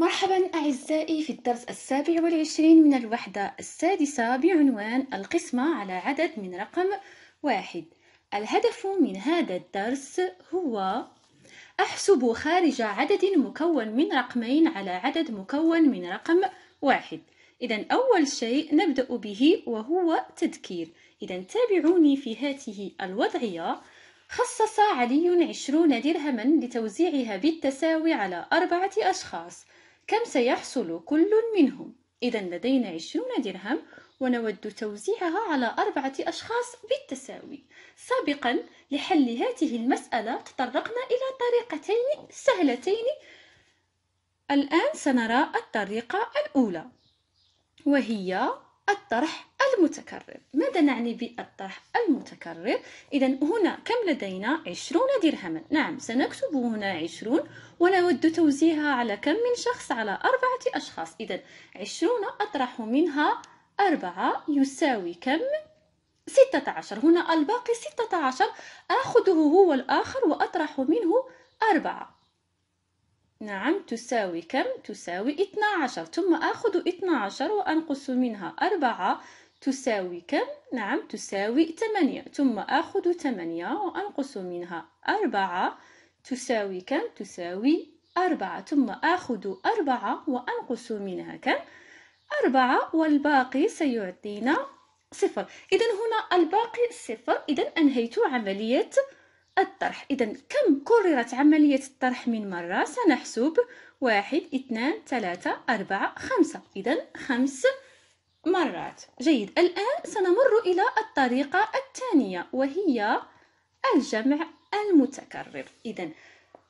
مرحبا أعزائي في الدرس السابع والعشرين من الوحدة السادسة بعنوان القسمة على عدد من رقم واحد الهدف من هذا الدرس هو أحسب خارج عدد مكون من رقمين على عدد مكون من رقم واحد إذا أول شيء نبدأ به وهو تذكير إذا تابعوني في هذه الوضعية خصص علي عشرون درهما لتوزيعها بالتساوي على أربعة أشخاص كم سيحصل كل منهم؟ إذا لدينا عشرون درهم ونود توزيعها على أربعة أشخاص بالتساوي سابقا لحل هذه المسألة تطرقنا إلى طريقتين سهلتين الآن سنرى الطريقة الأولى وهي الطرح المتكرر ماذا نعني بالطرح المتكرر إذا هنا كم لدينا عشرون درهما نعم سنكتب هنا عشرون ونود توزيعها على كم من شخص على أربعة أشخاص إذا عشرون أطرح منها أربعة يساوي كم؟ ستة عشر هنا الباقي ستة عشر آخذه هو الآخر وأطرح منه أربعة نعم تساوي كم؟ تساوي 12 ثم أخذ 12 وأنقص منها 4 تساوي كم؟ نعم تساوي 8 ثم أخذ 8 وأنقص منها 4 تساوي كم؟ تساوي 4 ثم أخذ 4 وأنقص منها كم؟ 4 والباقي سيعطينا صفر إذا هنا الباقي صفر إذا أنهيت عملية الطرح إذا كم كررت عملية الطرح من مرة سنحسب واحد اثنان ثلاثة أربعة خمسة إذا خمس مرات جيد الآن سنمر إلى الطريقة الثانية وهي الجمع المتكرر إذا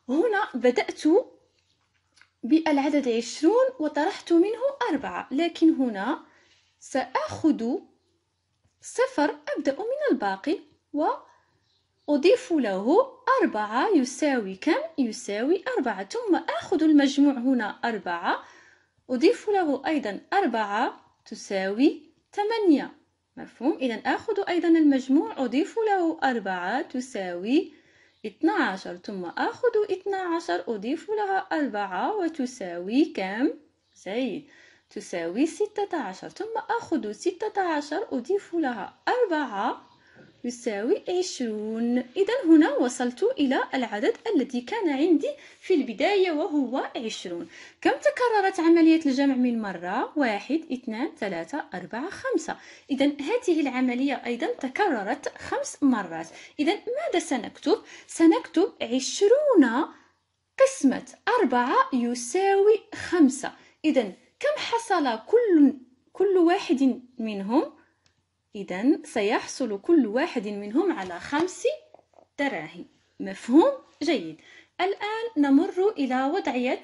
هنا بدأت بالعدد عشرون وطرحت منه أربعة لكن هنا سأخذ صفر أبدأ من الباقي و أضيف له أربعة يساوي كم؟ يساوي أربعة ثم أخذ المجموع هنا أربعة أضيف له أيضا أربعة تساوي ثمانية مفهوم؟ إذا أخذ أيضا المجموع أضيف له أربعة تساوي اثنا عشر ثم أخذ اثنا عشر أضيف لها أربعة وتساوي كم؟ جيد تساوي ستة عشر ثم أخذ ستة عشر أضيف لها أربعة يساوي عشرون إذا هنا وصلت إلى العدد الذي كان عندي في البداية وهو عشرون كم تكررت عملية الجمع من مرة؟ واحد اثنان ثلاثة أربعة خمسة إذا هذه العملية أيضا تكررت خمس مرات إذا ماذا سنكتب؟ سنكتب عشرون قسمة أربعة يساوي خمسة إذا كم حصل كل كل واحد منهم؟ إذا سيحصل كل واحد منهم على خمس دراهم مفهوم؟ جيد الآن نمر إلى وضعية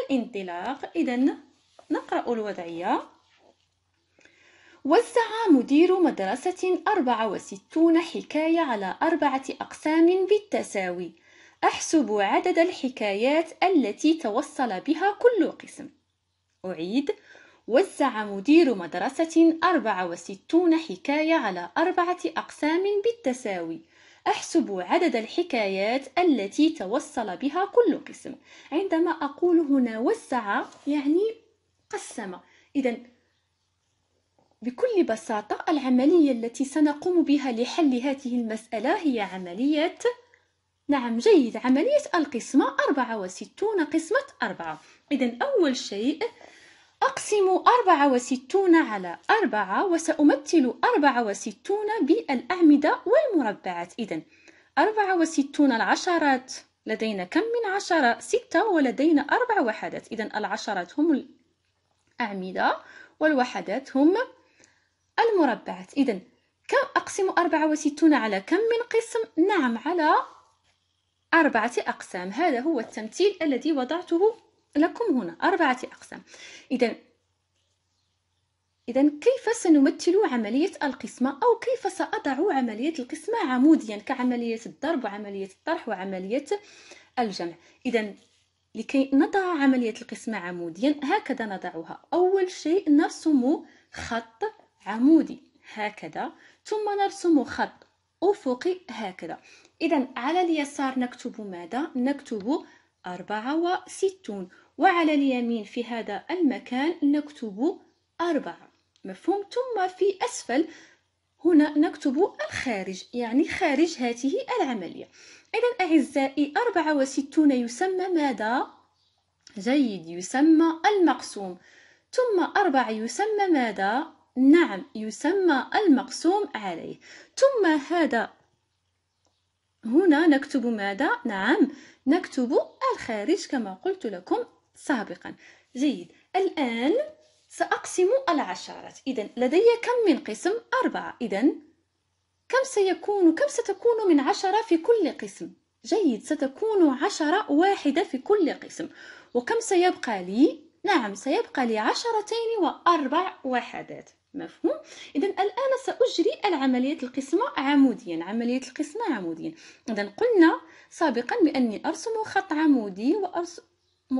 الانطلاق إذا نقرأ الوضعية وزع مدير مدرسة 64 حكاية على أربعة أقسام بالتساوي أحسب عدد الحكايات التي توصل بها كل قسم أعيد وزع مدير مدرسة 64 حكاية على أربعة أقسام بالتساوي أحسب عدد الحكايات التي توصل بها كل قسم عندما أقول هنا وزع يعني قسم إذا بكل بساطة العملية التي سنقوم بها لحل هذه المسألة هي عملية نعم جيد عملية القسمة 64 قسمة 4 إذا أول شيء أقسم أربعة وستون على أربعة وسأمثل أربعة وستون بالأعمدة والمربعات إذا أربعة وستون العشرات لدينا كم من عشرة؟ ستة ولدينا أربع وحدات إذا العشرات هم الأعمدة والوحدات هم المربعات إذا كم أقسم أربعة وستون على كم من قسم؟ نعم على أربعة أقسام هذا هو التمثيل الذي وضعته لكم هنا أربعة أقسام إذا إذا كيف سنمثل عملية القسمة أو كيف سأضع عملية القسمة عموديا كعملية الضرب وعملية الطرح وعملية الجمع إذا لكي نضع عملية القسمة عموديا هكذا نضعها أول شيء نرسم خط عمودي هكذا ثم نرسم خط أفقي هكذا إذا على اليسار نكتب ماذا؟ نكتب أربعة وستون وعلى اليمين في هذا المكان نكتب أربعة مفهوم ثم في أسفل هنا نكتب الخارج يعني خارج هذه العملية إذا أعزائي أربعة وستون يسمى ماذا؟ جيد يسمى المقسوم ثم أربعة يسمى ماذا؟ نعم يسمى المقسوم عليه ثم هذا هنا نكتب ماذا؟ نعم نكتب الخارج كما قلت لكم سابقا جيد الآن سأقسم العشرات إذا لدي كم من قسم أربعة إذا كم سيكون كم ستكون من عشرة في كل قسم جيد ستكون عشرة واحدة في كل قسم وكم سيبقى لي نعم سيبقى لي عشرتين وأربع وحدات مفهوم إذا سأجري العملية القسمة عموديا عملية القسمة عموديا إذا قلنا سابقا بأني أرسم خط عمودي وأرسم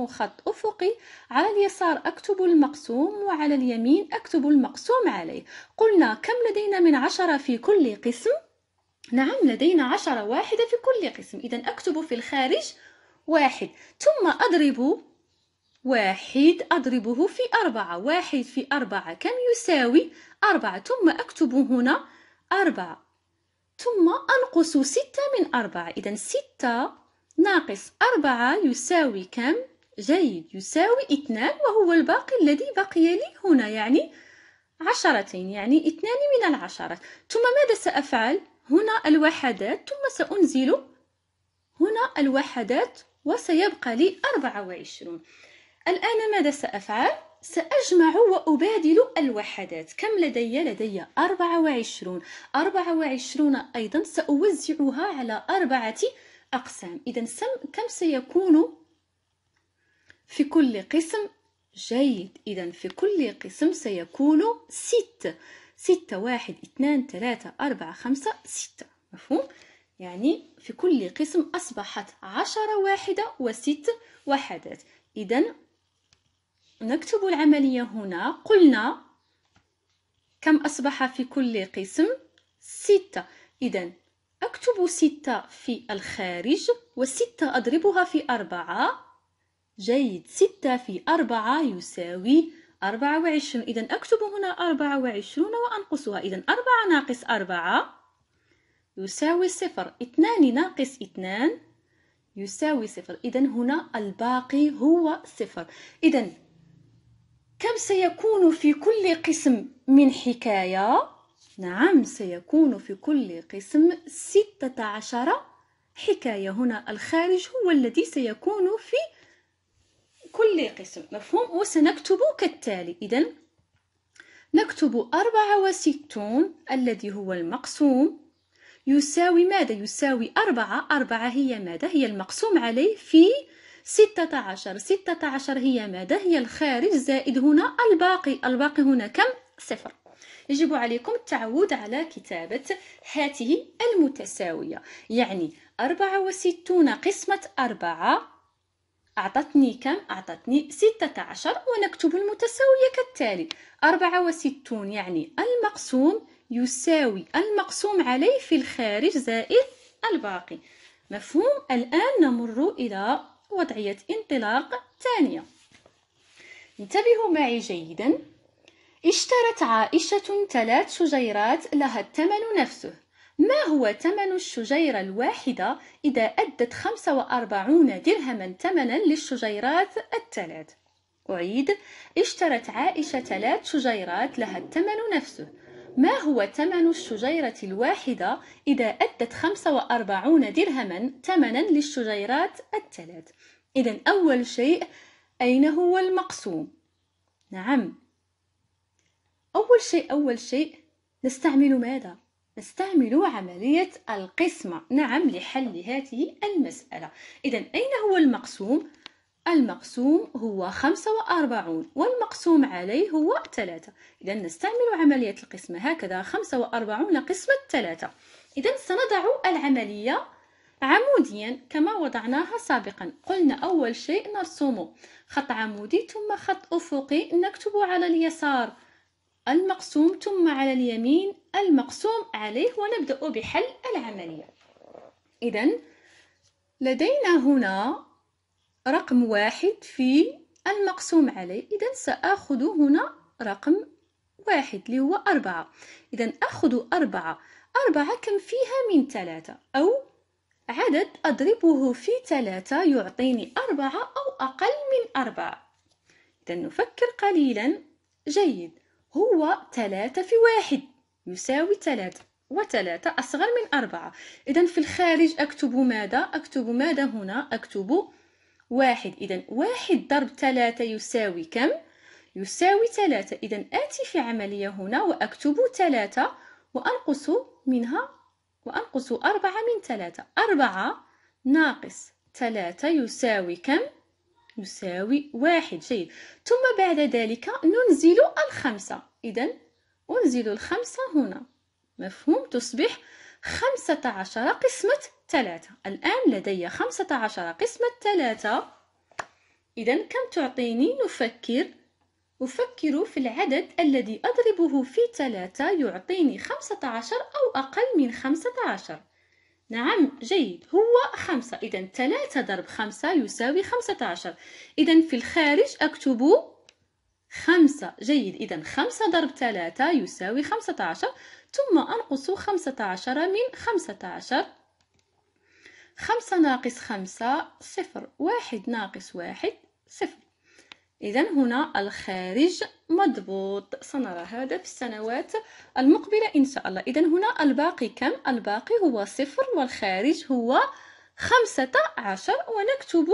خط أفقي على اليسار أكتب المقسوم وعلى اليمين أكتب المقسوم عليه قلنا كم لدينا من عشرة في كل قسم؟ نعم لدينا عشرة واحدة في كل قسم إذا أكتب في الخارج واحد ثم أضرب واحد أضربه في أربعة واحد في أربعة كم يساوي أربعة ثم أكتب هنا أربعة ثم أنقص ستة من أربعة إذا ستة ناقص أربعة يساوي كم؟ جيد يساوي اثنان وهو الباقي الذي بقي لي هنا يعني عشرتين يعني اثنان من العشرات ثم ماذا سأفعل؟ هنا الوحدات ثم سأنزل هنا الوحدات وسيبقى لي أربعة وعشرون الآن ماذا سأفعل؟ سأجمع وأبادل الوحدات كم لدي؟ لدي 24 24 أيضا سأوزعها على أربعة أقسام إذا كم سيكون في كل قسم؟ جيد إذا في كل قسم سيكون 6 ستة واحد اثنان ثلاثة أربعة خمسة ستة مفهوم؟ يعني في كل قسم أصبحت عشرة واحدة و و6 وحدات إذا نكتب العملية هنا قلنا كم أصبح في كل قسم ستة إذا أكتب ستة في الخارج وستة أضربها في أربعة جيد ستة في أربعة يساوي أربعة وعشرون إذا أكتب هنا أربعة وعشرون وأنقصها إذا أربعة ناقص أربعة يساوي صفر اثنان ناقص اثنان يساوي صفر إذا هنا الباقي هو صفر إذا كم سيكون في كل قسم من حكاية؟ نعم سيكون في كل قسم ستة عشر حكاية هنا الخارج هو الذي سيكون في كل قسم مفهوم وسنكتب كالتالي إذا نكتب أربعة وستون الذي هو المقسوم يساوي ماذا؟ يساوي أربعة أربعة هي ماذا؟ هي المقسوم عليه في ستة عشر ستة عشر هي ماذا هي الخارج زائد هنا الباقي الباقي هنا كم صفر يجب عليكم التعود على كتابة هاته المتساوية يعني أربعة وستون قسمة أربعة أعطتني كم؟ أعطتني ستة عشر ونكتب المتساوية كالتالي أربعة وستون يعني المقسوم يساوي المقسوم عليه في الخارج زائد الباقي مفهوم الآن نمر إلى وضعية انطلاق ثانية انتبهوا معي جيدا اشترت عائشة ثلاث شجيرات لها الثمن نفسه ما هو ثمن الشجيرة الواحدة إذا أدت 45 درهما ثمنا للشجيرات الثلاث؟ أعيد اشترت عائشة ثلاث شجيرات لها الثمن نفسه ما هو ثمن الشجيرة الواحدة إذا أدت 45 درهما ثمنا للشجيرات الثلاث إذا أول شيء أين هو المقسوم نعم أول شيء أول شيء نستعمل ماذا نستعمل عملية القسمة نعم لحل هذه المسألة إذا أين هو المقسوم المقسوم هو خمسة وأربعون والمقسوم عليه هو ثلاثة إذا نستعمل عملية القسمة هكذا خمسة وأربعون قسمة ثلاثة إذا سنضع العملية عموديا كما وضعناها سابقا قلنا أول شيء نرسم خط عمودي ثم خط أفقي نكتب على اليسار المقسوم ثم على اليمين المقسوم عليه ونبدأ بحل العملية إذا لدينا هنا رقم واحد في المقسوم عليه إذا سأخذ هنا رقم واحد اللي هو أربعة إذا أخذ أربعة أربعة كم فيها من ثلاثة أو عدد أضربه في ثلاثة يعطيني أربعة أو أقل من أربعة إذا نفكر قليلا جيد هو ثلاثة في واحد يساوي ثلاثة وثلاثة أصغر من أربعة إذا في الخارج أكتب ماذا؟ أكتب ماذا هنا؟ أكتب واحد إذا واحد ضرب ثلاثة يساوي كم؟ يساوي ثلاثة إذا آتي في عملية هنا وأكتب ثلاثة وأنقص منها وأنقص أربعة من ثلاثة أربعة ناقص ثلاثة يساوي كم؟ يساوي واحد جيد ثم بعد ذلك ننزل الخمسة إذا أنزل الخمسة هنا مفهوم تصبح خمسة عشر قسمة ثلاثة الآن لدي خمسة عشر قسمة ثلاثة إذا كم تعطيني نفكر أفكر في العدد الذي أضربه في ثلاثة يعطيني خمسة عشر أو أقل من خمسة عشر نعم جيد هو خمسة إذا ثلاثة ضرب خمسة يساوي خمسة عشر إذا في الخارج أكتب خمسة جيد إذا خمسة ضرب ثلاثة يساوي خمسة عشر ثم أنقص خمسة عشر من خمسة عشر خمسة ناقص خمسة صفر واحد ناقص واحد صفر إذا هنا الخارج مضبوط سنرى هذا في السنوات المقبلة إن شاء الله إذا هنا الباقي كم؟ الباقي هو صفر والخارج هو خمسة عشر ونكتب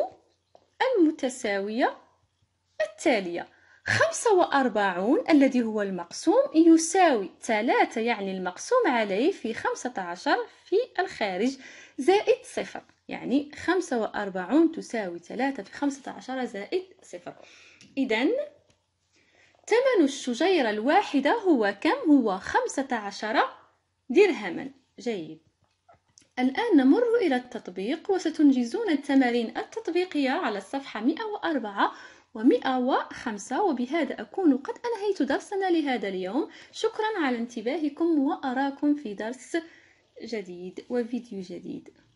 المتساوية التالية خمسة وأربعون الذي هو المقسوم يساوي ثلاثة يعني المقسوم عليه في خمسة عشر في الخارج زائد صفر يعني خمسة وأربعون تساوي ثلاثة في خمسة عشر زائد صفر إذا ثمن الشجيرة الواحدة هو كم؟ هو خمسة عشر درهما جيد الآن نمر إلى التطبيق وستنجزون التمارين التطبيقية على الصفحة 104 ومئة وخمسة وبهذا أكون قد أنهيت درسنا لهذا اليوم شكرا على انتباهكم وأراكم في درس جديد وفيديو جديد